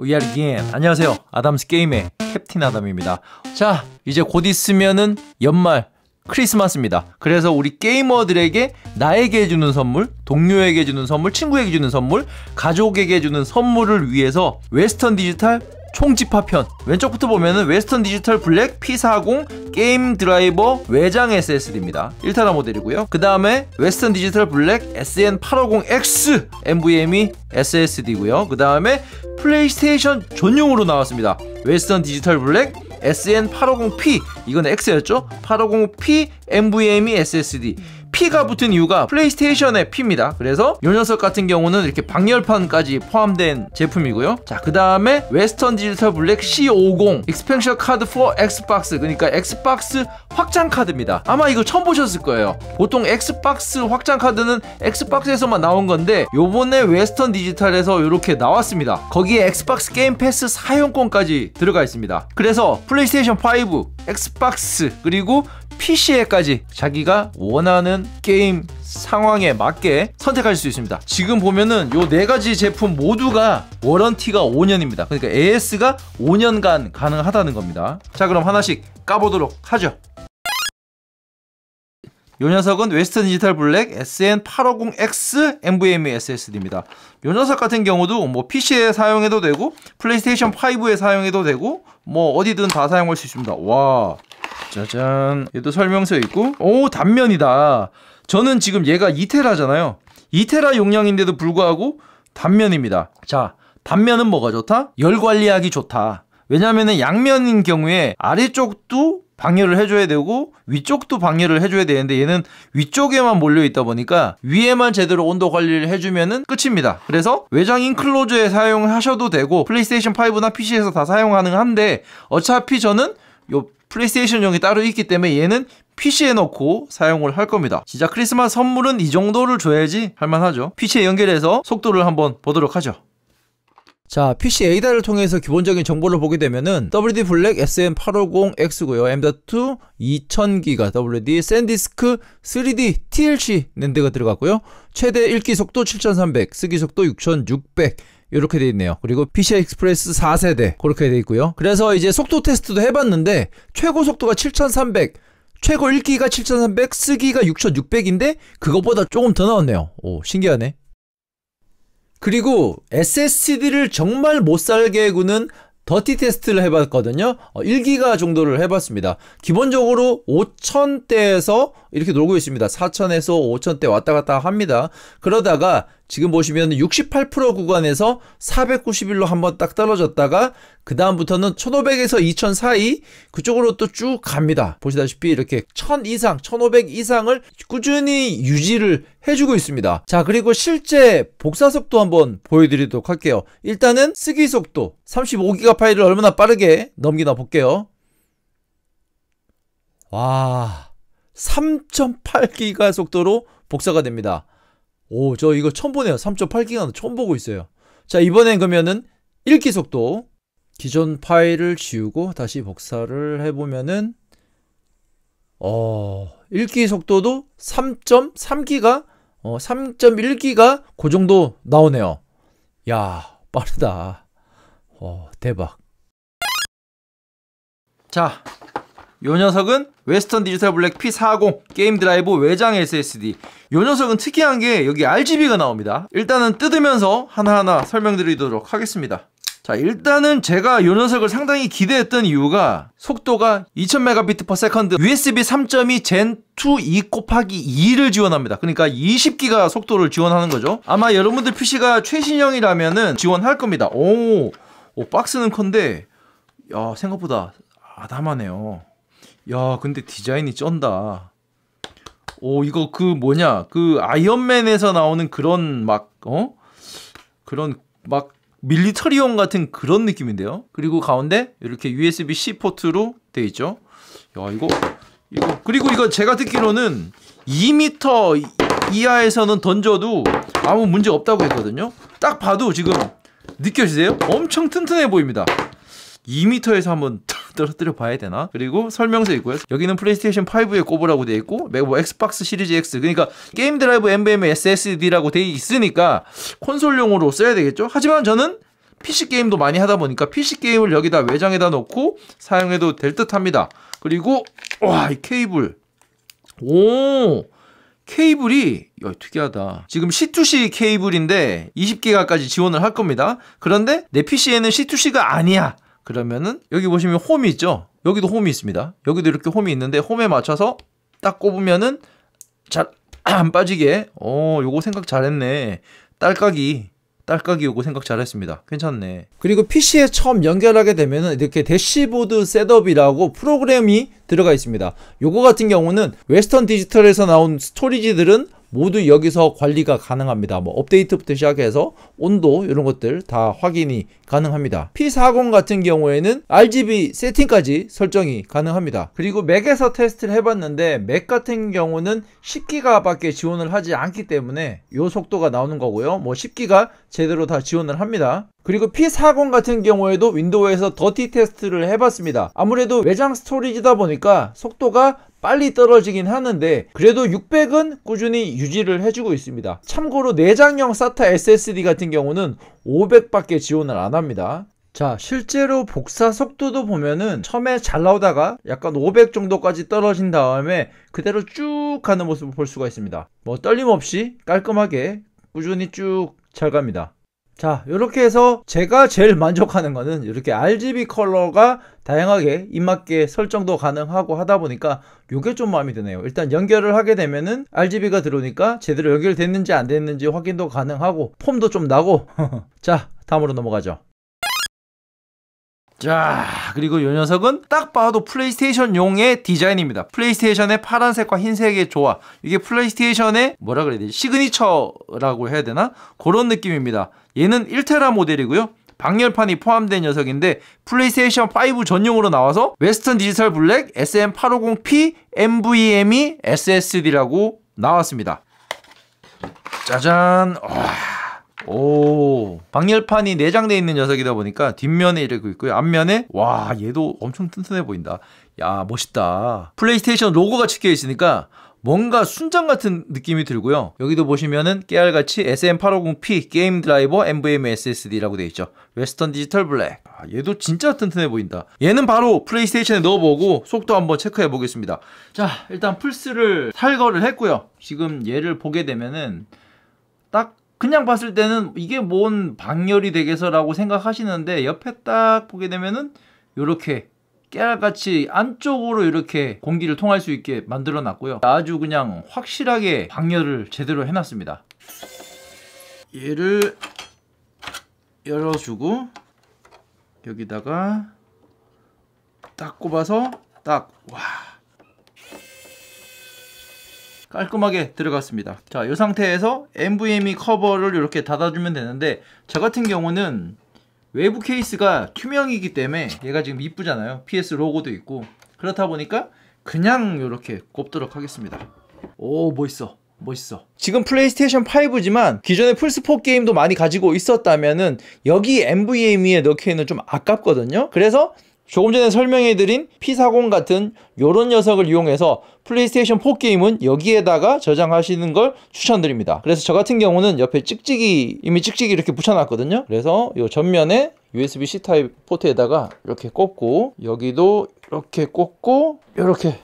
We are again. 안녕하세요. 아담스 게임의 캡틴 아담입니다. 자, 이제 곧 있으면은 연말 크리스마스입니다. 그래서 우리 게이머들에게 나에게 주는 선물, 동료에게 주는 선물, 친구에게 주는 선물, 가족에게 주는 선물을 위해서 웨스턴 디지털 총집합편 왼쪽부터 보면은 웨스턴 디지털 블랙 P40 게임 드라이버 외장 SSD입니다 1타라 모델이고요 그 다음에 웨스턴 디지털 블랙 SN850X NVMe SSD고요 그 다음에 플레이스테이션 전용으로 나왔습니다 웨스턴 디지털 블랙 SN850P 이건 X였죠 850P NVMe SSD P가 붙은 이유가 플레이스테이션의 P입니다. 그래서 이 녀석 같은 경우는 이렇게 방열판까지 포함된 제품이고요. 자, 그 다음에 웨스턴 디지털 블랙 C50 익스펜션 카드 4 엑스박스 그러니까 엑스박스 확장 카드입니다. 아마 이거 처음 보셨을 거예요. 보통 엑스박스 확장 카드는 엑스박스에서만 나온 건데 요번에 웨스턴 디지털에서 이렇게 나왔습니다. 거기에 엑스박스 게임 패스 사용권까지 들어가 있습니다. 그래서 플레이스테이션 5, 엑스박스 그리고 PC에까지 자기가 원하는 게임 상황에 맞게 선택할 수 있습니다 지금 보면은 요 네 가지 제품 모두가 워런티가 5년입니다 그러니까 AS가 5년간 가능하다는 겁니다 자 그럼 하나씩 까보도록 하죠 요 녀석은 웨스턴 디지털 블랙 SN850X NVMe SSD입니다. 요 녀석 같은 경우도 뭐 PC에 사용해도 되고 플레이스테이션 5에 사용해도 되고 뭐 어디든 다 사용할 수 있습니다. 와 짜잔. 얘도 설명서 있고. 오, 단면이다. 저는 지금 얘가 이테라잖아요이테라 용량인데도 불구하고 단면입니다. 자, 단면은 뭐가 좋다? 열 관리하기 좋다. 왜냐면은 양면인 경우에 아래쪽도 방열을 해줘야 되고 위쪽도 방열을 해줘야 되는데 얘는 위쪽에만 몰려 있다 보니까 위에만 제대로 온도 관리를 해주면은 끝입니다. 그래서 외장 인클로즈에 사용하셔도 되고 플레이스테이션 5나 PC에서 다 사용 가능한데 어차피 저는 요 플레이스테이션용이 따로 있기 때문에 얘는 PC에 넣고 사용을 할 겁니다 진짜 크리스마스 선물은 이 정도를 줘야지 할만하죠 PC에 연결해서 속도를 한번 보도록 하죠 자, PC 에이다를 통해서 기본적인 정보를 보게 되면은 WD 블랙 SM850X고요. M.2 2000기가 WD 샌디스크 3D TLC 랜드가 들어갔고요. 최대 읽기 속도 7300, 쓰기 속도 6600, 이렇게 돼 있네요. 그리고 PCI Express 4세대 그렇게 돼 있고요. 그래서 이제 속도 테스트도 해봤는데 최고 속도가 7300 최고 1기가 7300, 쓰기가 6600인데 그것보다 조금 더 나왔네요. 오, 신기하네. 그리고 SSD를 정말 못 살게 해 구는 더티 테스트를 해봤거든요. 어, 1기가 정도를 해봤습니다. 기본적으로 5천대에서 이렇게 놀고 있습니다. 4천에서 5천대 왔다 갔다 합니다. 그러다가 지금 보시면 68% 구간에서 491로 한번 딱 떨어졌다가 그 다음부터는 1500에서 2000 사이 그쪽으로 또 쭉 갑니다. 보시다시피 이렇게 1000 이상, 1500 이상을 꾸준히 유지를 해주고 있습니다. 자 그리고 실제 복사 속도 한번 보여드리도록 할게요. 일단은 쓰기 속도 35기가 파일을 얼마나 빠르게 넘기나 볼게요. 와 3.8기가 속도로 복사가 됩니다. 오 저 이거 처음 보네요. 3.8기가 처음 보고 있어요. 자 이번엔 그러면은 읽기 속도 기존 파일을 지우고 다시 복사를 해보면은 어 읽기 속도도 3.3기가 어, 3.1기가 그 정도 나오네요. 야, 빠르다. 어, 대박. 자, 요 녀석은 웨스턴 디지털 블랙 P40 게임 드라이브 외장 SSD 요 녀석은 특이한 게 여기 RGB가 나옵니다 일단은 뜯으면서 하나하나 설명드리도록 하겠습니다 자, 일단은 제가 요 녀석을 상당히 기대했던 이유가 속도가 2000mbps USB 3.2젠2 곱하기 2를 지원합니다. 그러니까 20기가 속도를 지원하는 거죠. 아마 여러분들 PC가 최신형이라면은 지원할 겁니다. 오, 오 박스는 컨데 야, 생각보다 아담하네요. 야, 근데 디자인이 쩐다. 오, 이거 그 뭐냐? 그 아이언맨에서 나오는 그런 막 어? 그런 막 밀리터리용 같은 그런 느낌인데요. 그리고 가운데 이렇게 USB-C 포트로 되어 있죠. 야, 이거 이거 그리고 이거 제가 듣기로는 2m 이하에서는 던져도 아무 문제 없다고 했거든요. 딱 봐도 지금 느껴지세요? 엄청 튼튼해 보입니다. 2m에서 한번 떨어뜨려 봐야 되나? 그리고 설명서 있고요. 여기는 플레이스테이션 5에 꼽으라고 돼 있고 맥뭐 엑스박스 시리즈 X 그러니까 게임 드라이브 NVMe SSD라고 돼 있으니까 콘솔용으로 써야 되겠죠? 하지만 저는 PC 게임도 많이 하다 보니까 PC 게임을 여기다 외장에다 놓고 사용해도 될 듯합니다. 그리고 와이 케이블 오 케이블이 야, 특이하다. 지금 C2C 케이블인데 20기가까지 지원을 할 겁니다. 그런데 내 PC에는 C2C가 아니야. 그러면은 여기 보시면 홈이 있죠. 여기도 홈이 있습니다. 여기도 이렇게 홈이 있는데 홈에 맞춰서 딱 꼽으면은 잘 안 빠지게 어 요거 생각 잘했네 딸깍이 딸깍이 요거 생각 잘했습니다. 괜찮네. 그리고 PC에 처음 연결하게 되면 은 이렇게 대시보드 셋업이라고 프로그램이 들어가 있습니다. 요거 같은 경우는 웨스턴 디지털에서 나온 스토리지들은 모두 여기서 관리가 가능합니다. 뭐 업데이트부터 시작해서 온도 이런 것들 다 확인이 가능합니다. P40 같은 경우에는 RGB 세팅까지 설정이 가능합니다. 그리고 맥에서 테스트를 해봤는데 맥 같은 경우는 10기가 밖에 지원을 하지 않기 때문에 요 속도가 나오는 거고요. 뭐 10기가 제대로 다 지원을 합니다. 그리고 P40 같은 경우에도 윈도우에서 더티 테스트를 해봤습니다. 아무래도 외장 스토리지다 보니까 속도가 빨리 떨어지긴 하는데 그래도 600은 꾸준히 유지를 해주고 있습니다. 참고로 내장형 SATA SSD 같은 경우는 500밖에 지원을 안 합니다. 자 실제로 복사 속도도 보면은 처음에 잘 나오다가 약간 500 정도까지 떨어진 다음에 그대로 쭉 가는 모습을 볼 수가 있습니다 뭐 떨림없이 깔끔하게 꾸준히 쭉 잘 갑니다 자 이렇게 해서 제가 제일 만족하는 거는 이렇게 RGB 컬러가 다양하게 입맞게 설정도 가능하고 하다 보니까 이게 좀 마음에 드네요 일단 연결을 하게 되면은 RGB가 들어오니까 제대로 연결됐는지 안 됐는지 확인도 가능하고 폼도 좀 나고 자 다음으로 넘어가죠 자, 그리고 요 녀석은 딱 봐도 플레이스테이션용의 디자인입니다. 플레이스테이션의 파란색과 흰색의 조화. 이게 플레이스테이션의 뭐라 그래야 되지? 시그니처라고 해야 되나? 그런 느낌입니다. 얘는 1테라 모델이고요. 방열판이 포함된 녀석인데 플레이스테이션 5 전용으로 나와서 웨스턴 디지털 블랙 SM850P NVMe SSD라고 나왔습니다. 짜잔. 와. 오. 방열판이 내장되어 있는 녀석이다 보니까 뒷면에 이러고 있고요. 앞면에 와 얘도 엄청 튼튼해 보인다. 야 멋있다. 플레이스테이션 로고가 찍혀 있으니까 뭔가 순정 같은 느낌이 들고요. 여기도 보시면은 깨알같이 SM850P 게임 드라이버 NVMe SSD라고 되어 있죠. 웨스턴 디지털 블랙. 아, 얘도 진짜 튼튼해 보인다. 얘는 바로 플레이스테이션에 넣어보고 속도 한번 체크해 보겠습니다. 자, 일단 플스를 탈거를 했고요. 지금 얘를 보게 되면은 딱 그냥 봤을 때는 이게 뭔 방열이 되겠어라고 생각하시는데 옆에 딱 보게 되면은 이렇게 깨알같이 안쪽으로 이렇게 공기를 통할 수 있게 만들어 놨고요 아주 그냥 확실하게 방열을 제대로 해놨습니다 얘를 열어주고 여기다가 딱 꼽아서 딱와 깔끔하게 들어갔습니다 자이 상태에서 NVMe 커버를 이렇게 닫아주면 되는데 저 같은 경우는 외부 케이스가 투명이기 때문에 얘가 지금 이쁘잖아요 PS 로고도 있고 그렇다 보니까 그냥 이렇게 꼽도록 하겠습니다 오 멋있어 멋있어 지금 플레이스테이션 5지만 기존의 플스4 게임도 많이 가지고 있었다면은 여기 NVMe에 넣기에는 좀 아깝거든요 그래서 조금 전에 설명해드린 피사공 같은 요런 녀석을 이용해서 플레이스테이션 4 게임은 여기에다가 저장하시는 걸 추천드립니다. 그래서 저 같은 경우는 옆에 찍찍이 이미 찍찍이 이렇게 붙여놨거든요. 그래서 이 전면에 USB-C 타입 포트에다가 이렇게 꽂고 여기도 이렇게 꽂고 이렇게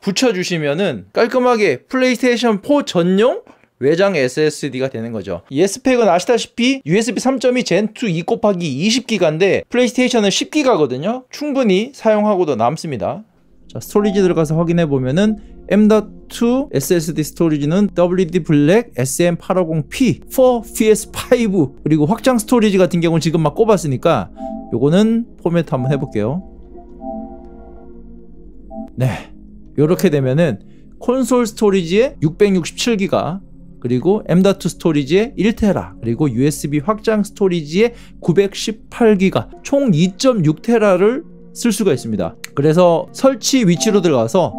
붙여주시면은 깔끔하게 플레이스테이션 4 전용 외장 SSD가 되는 거죠. 이 s 팩은 아시다시피 USB 3.2 g e n 2 2 곱하기 20기가인데 플레이스테이션은 10기가거든요. 충분히 사용하고도 남습니다. 자, 스토리지 들어가서 확인해 보면은 M.2 SSD 스토리지는 WD 블랙 SM850P 4PS5 그리고 확장 스토리지 같은 경우는 지금 막 꼽았으니까 요거는 포맷 한번 해볼게요. 네. 이렇게 되면은 콘솔 스토리지에 667기가 그리고 M.2 스토리지에 1테라 그리고 USB 확장 스토리지에 918기가 총 2.6테라를 쓸 수가 있습니다 그래서 설치 위치로 들어가서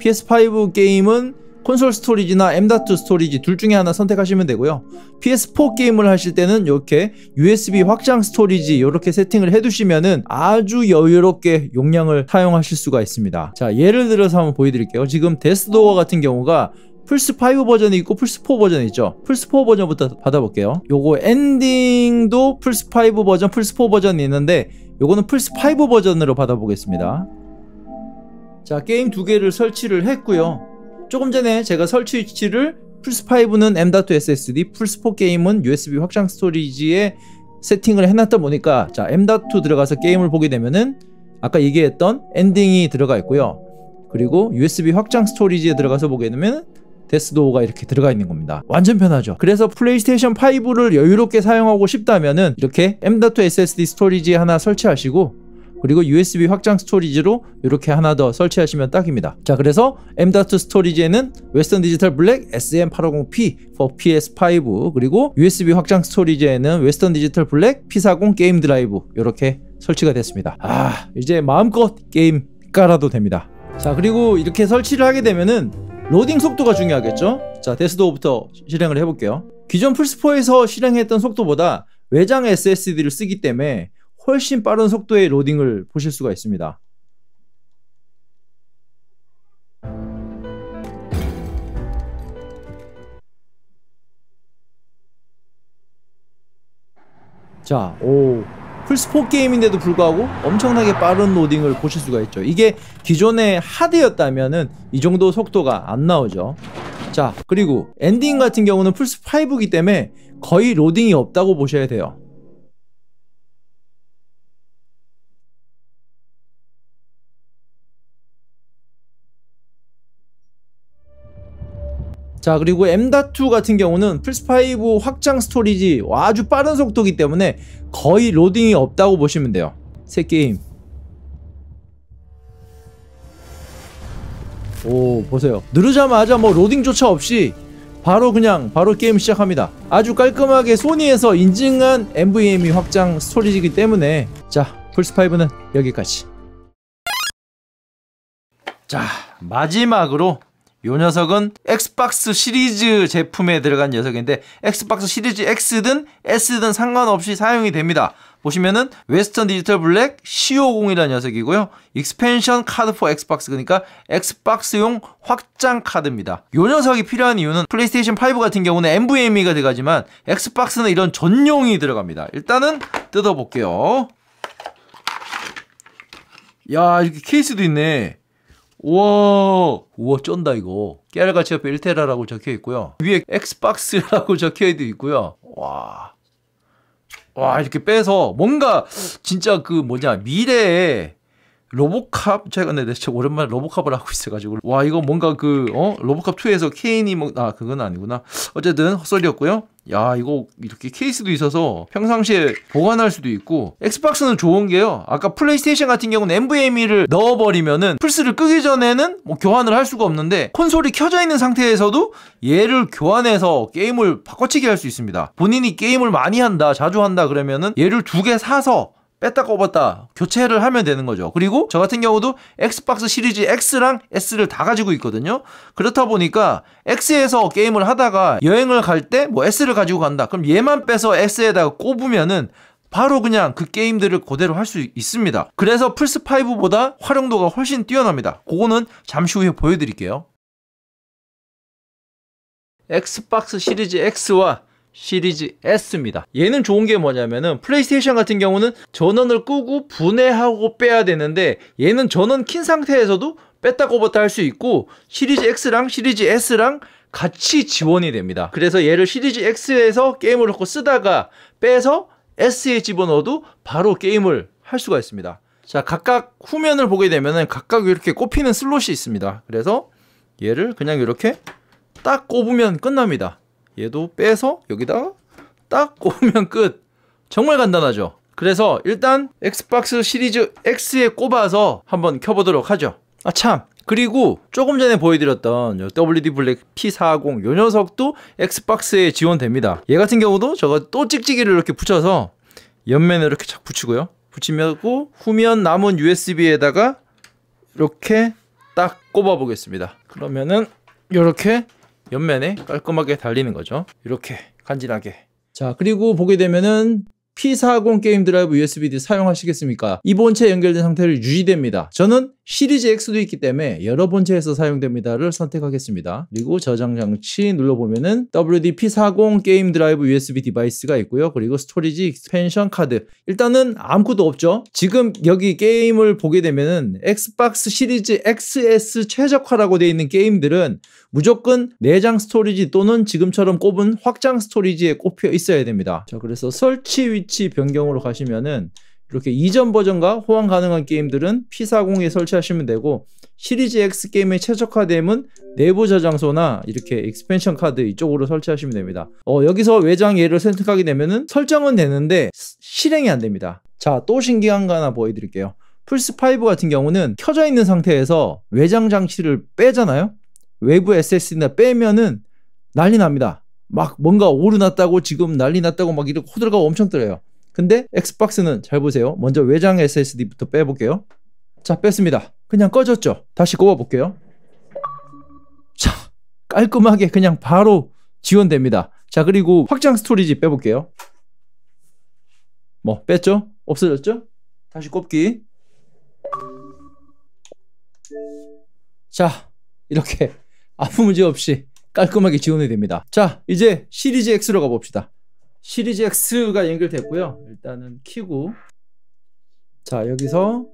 PS5 게임은 콘솔 스토리지나 M.2 스토리지 둘 중에 하나 선택하시면 되고요 PS4 게임을 하실 때는 이렇게 USB 확장 스토리지 이렇게 세팅을 해두시면은 아주 여유롭게 용량을 사용하실 수가 있습니다 자 예를 들어서 한번 보여드릴게요 지금 데스도어 같은 경우가 플스5 버전이 있고 플스4 버전이 있죠 플스4 버전부터 받아볼게요 요거 엔딩도 플스5 버전 플스4 버전이 있는데 요거는 플스5 버전으로 받아보겠습니다 자 게임 두 개를 설치를 했고요 조금 전에 제가 설치 위치를 플스5는 M.2SSD 플스4 게임은 USB 확장 스토리지에 세팅을 해놨다 보니까 자 M.2 들어가서 게임을 보게 되면은 아까 얘기했던 엔딩이 들어가 있고요 그리고 USB 확장 스토리지에 들어가서 보게 되면 데스도어가 이렇게 들어가 있는 겁니다. 완전 편하죠. 그래서 플레이스테이션 5를 여유롭게 사용하고 싶다면은 이렇게 M.2 SSD 스토리지 하나 설치하시고 그리고 USB 확장 스토리지로 이렇게 하나 더 설치하시면 딱입니다. 자 그래서 M.2 스토리지에는 웨스턴 디지털 블랙 SM850P for PS5 그리고 USB 확장 스토리지에는 웨스턴 디지털 블랙 P40 게임 드라이브 이렇게 설치가 됐습니다. 아 이제 마음껏 게임 깔아도 됩니다. 자 그리고 이렇게 설치를 하게 되면은 로딩 속도가 중요하겠죠? 자, 데스도어부터 실행을 해볼게요. 기존 플스4에서 실행했던 속도보다 외장 SSD를 쓰기 때문에 훨씬 빠른 속도의 로딩을 보실 수가 있습니다. 자, 오, 플스4 게임인데도 불구하고 엄청나게 빠른 로딩을 보실 수가 있죠 이게 기존의 하드였다면은 이 정도 속도가 안 나오죠 자 그리고 엔딩 같은 경우는 플스5이기 때문에 거의 로딩이 없다고 보셔야 돼요 자 그리고 M.2 같은 경우는 플스5 확장 스토리지 아주 빠른 속도기 때문에 거의 로딩이 없다고 보시면 돼요 새 게임 오 보세요 누르자마자 뭐 로딩조차 없이 바로 그냥 바로 게임 시작합니다 아주 깔끔하게 소니에서 인증한 m v m e 확장 스토리지이기 때문에 자 플스5는 여기까지 자 마지막으로 요 녀석은 엑스박스 시리즈 제품에 들어간 녀석인데 엑스박스 시리즈 X든 S든 상관없이 사용이 됩니다. 보시면은 웨스턴 디지털 블랙 C50이라는 녀석이고요. 익스펜션 카드 포 엑스박스 그러니까 엑스박스용 확장 카드입니다. 요 녀석이 필요한 이유는 플레이스테이션 5 같은 경우는 NVMe가 들어가지만 엑스박스는 이런 전용이 들어갑니다. 일단은 뜯어볼게요. 야 이렇게 케이스도 있네. 우와, 우와, 쩐다, 이거. 깨알 같이 옆에 1테라라고 적혀 있고요. 위에 엑스박스라고 적혀 있고요. 와. 와, 이렇게 빼서 뭔가 진짜 그 뭐냐, 미래에 로보캅 제가 근데 진짜 오랜만에 로보캅을 하고 있어가지고 와 이거 뭔가 그 어 로보캅 2에서 케인이 뭐 아 그건 아니구나 어쨌든 헛소리였고요 야 이거 이렇게 케이스도 있어서 평상시에 보관할 수도 있고 엑스박스는 좋은 게요 아까 플레이스테이션 같은 경우는 NVMe를 넣어버리면은 플스를 끄기 전에는 뭐 교환을 할 수가 없는데 콘솔이 켜져 있는 상태에서도 얘를 교환해서 게임을 바꿔치기 할 수 있습니다 본인이 게임을 많이 한다 자주 한다 그러면은 얘를 두 개 사서 뺐다 꼽았다 교체를 하면 되는 거죠. 그리고 저 같은 경우도 엑스박스 시리즈 X랑 S를 다 가지고 있거든요. 그렇다 보니까 X에서 게임을 하다가 여행을 갈 때 뭐 S를 가지고 간다. 그럼 얘만 빼서 X에다가 꼽으면은 바로 그냥 그 게임들을 그대로 할 수 있습니다. 그래서 플스5보다 활용도가 훨씬 뛰어납니다. 그거는 잠시 후에 보여드릴게요. 엑스박스 시리즈 X와 시리즈 S입니다. 얘는 좋은 게 뭐냐면은 플레이스테이션 같은 경우는 전원을 끄고 분해하고 빼야 되는데 얘는 전원 킨 상태에서도 뺐다 꼽았다 할 수 있고 시리즈 X랑 시리즈 S랑 같이 지원이 됩니다. 그래서 얘를 시리즈 X에서 게임을 하고 쓰다가 빼서 S에 집어넣어도 바로 게임을 할 수가 있습니다. 자, 각각 후면을 보게 되면은 각각 이렇게 꼽히는 슬롯이 있습니다. 그래서 얘를 그냥 이렇게 딱 꼽으면 끝납니다. 얘도 빼서 여기다딱 꼽으면 끝. 정말 간단하죠? 그래서 일단 엑스박스 시리즈 X에 꼽아서 한번 켜보도록 하죠. 아 참! 그리고 조금 전에 보여드렸던 WD 블랙 P40 요 녀석도 엑스박스에 지원됩니다. 얘 같은 경우도 저거 또 찍찍이를 이렇게 붙여서 옆면에 이렇게 착 붙이고요. 붙이면고 후면 남은 USB에다가 이렇게 딱 꼽아 보겠습니다. 그러면은 이렇게 옆면에 깔끔하게 달리는 거죠 이렇게 간지나게 자 그리고 보게 되면은 P40 게임 드라이브 USB-D 사용하시겠습니까? 이 본체 연결된 상태를 유지됩니다 저는 시리즈 X도 있기 때문에 여러 본체에서 사용됩니다를 선택하겠습니다. 그리고 저장 장치 눌러보면은 WDP40 게임 드라이브 USB 디바이스가 있고요. 그리고 스토리지 익스펜션 카드. 일단은 아무것도 없죠. 지금 여기 게임을 보게 되면은 엑스박스 시리즈 XS 최적화라고 되어 있는 게임들은 무조건 내장 스토리지 또는 지금처럼 꼽은 확장 스토리지에 꼽혀 있어야 됩니다. 자, 그래서 설치 위치 변경으로 가시면은 이렇게 이전 버전과 호환 가능한 게임들은 P40에 설치하시면 되고 시리즈 X 게임에 최적화되면 내부 저장소나 이렇게 익스펜션 카드 이쪽으로 설치하시면 됩니다 어, 여기서 외장 예를 선택하게 되면은 설정은 되는데 실행이 안 됩니다 자 또 신기한 거 하나 보여드릴게요 플스5 같은 경우는 켜져 있는 상태에서 외장 장치를 빼잖아요 외부 SSD나 빼면은 난리 납니다 막 뭔가 오르났다고 지금 난리 났다고 막 이렇게 호들갑 엄청 떨어요 근데 엑스박스는 잘 보세요. 먼저 외장 SSD부터 빼볼게요. 자, 뺐습니다. 그냥 꺼졌죠. 다시 꼽아볼게요. 자, 깔끔하게 그냥 바로 지원됩니다. 자, 그리고 확장 스토리지 빼볼게요. 뭐, 뺐죠? 없어졌죠? 다시 꼽기. 자, 이렇게 아무 문제 없이 깔끔하게 지원이 됩니다. 자, 이제 시리즈 X로 가봅시다. 시리즈 X가 연결됐고요. 일단은 키고 자 여기서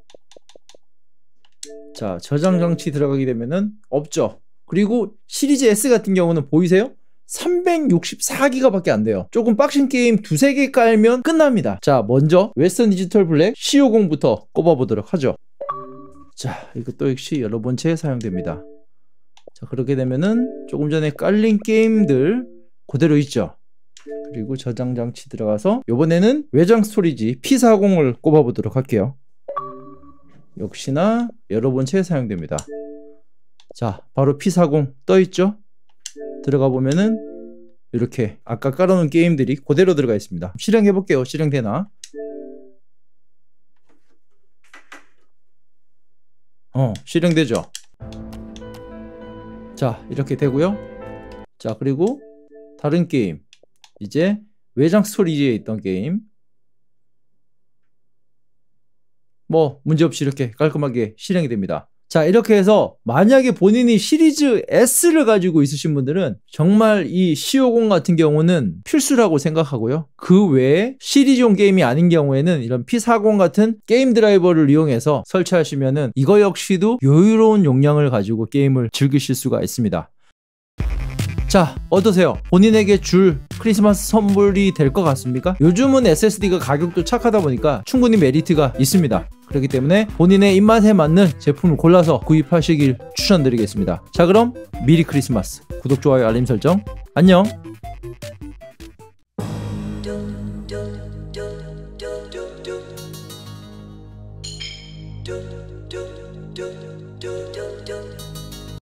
자 저장 장치 들어가게 되면은 없죠. 그리고 시리즈 S 같은 경우는 보이세요? 364기가밖에 안 돼요. 조금 빡신 게임 두세 개 깔면 끝납니다. 자 먼저 웨스턴 디지털 블랙 C50부터 꼽아보도록 하죠. 자 이것도 역시 여러 번째 사용됩니다. 자 그렇게 되면은 조금 전에 깔린 게임들 그대로 있죠. 그리고 저장 장치 들어가서 이번에는 외장 스토리지 P40을 꼽아보도록 할게요. 역시나 여러 번 채 사용됩니다. 자, 바로 P40 떠있죠? 들어가 보면은 이렇게 아까 깔아놓은 게임들이 그대로 들어가 있습니다. 실행해볼게요. 실행되나? 어, 실행되죠? 자, 이렇게 되고요. 자, 그리고 다른 게임 이제 외장 스토리지에 있던 게임 뭐 문제없이 이렇게 깔끔하게 실행이 됩니다. 자 이렇게 해서 만약에 본인이 시리즈 S를 가지고 있으신 분들은 정말 이 c 5공 같은 경우는 필수라고 생각하고요. 그 외에 시리즈용 게임이 아닌 경우에는 이런 P40 같은 게임 드라이버를 이용해서 설치하시면은 이거 역시도 여유로운 용량을 가지고 게임을 즐기실 수가 있습니다. 자 어떠세요? 본인에게 줄 크리스마스 선물이 될 것 같습니까? 요즘은 SSD가 가격도 착하다 보니까 충분히 메리트가 있습니다. 그렇기 때문에 본인의 입맛에 맞는 제품을 골라서 구입하시길 추천드리겠습니다. 자 그럼 미리 크리스마스 구독, 좋아요, 알림 설정 안녕